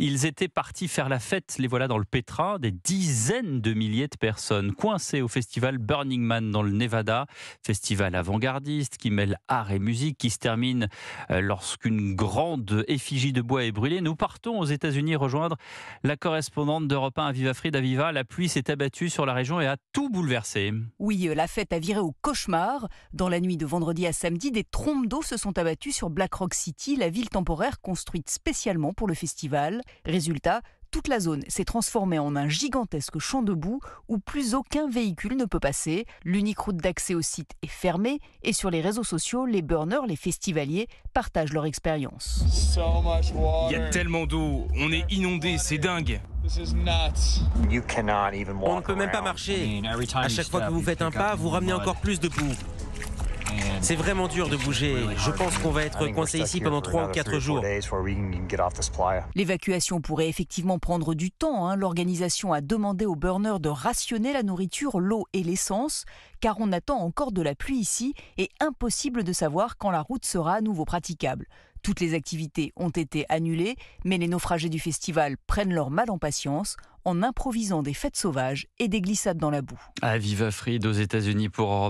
Ils étaient partis faire la fête, les voilà dans le Petra, des dizaines de milliers de personnes coincées au festival Burning Man dans le Nevada, festival avant-gardiste qui mêle art et musique, qui se termine euh, lorsqu'une grande effigie de bois est brûlée. Nous partons aux États-Unis rejoindre la correspondante d'Europe 1 à Viva Frida Viva. La pluie s'est abattue sur la région et a tout bouleversé. Oui, euh, la fête a viré au cauchemar. Dans la nuit de vendredi à samedi, des trompes d'eau se sont abattues sur Black Rock City, la ville temporaire construite spécialement pour le festival. Résultat, toute la zone s'est transformée en un gigantesque champ de boue où plus aucun véhicule ne peut passer. L'unique route d'accès au site est fermée et sur les réseaux sociaux, les burners, les festivaliers partagent leur expérience. Il y a tellement d'eau, on est inondé, c'est dingue. On ne peut même pas marcher. À chaque fois que vous faites un pas, vous ramenez encore plus de boue. C'est vraiment dur de bouger. Je pense qu'on va être coincé ici pendant 3 ou 4 jours. L'évacuation pourrait effectivement prendre du temps. Hein. L'organisation a demandé aux burners de rationner la nourriture, l'eau et l'essence, car on attend encore de la pluie ici et impossible de savoir quand la route sera à nouveau praticable. Toutes les activités ont été annulées, mais les naufragés du festival prennent leur mal en patience en improvisant des fêtes sauvages et des glissades dans la boue. À Viva Fried aux États-Unis pour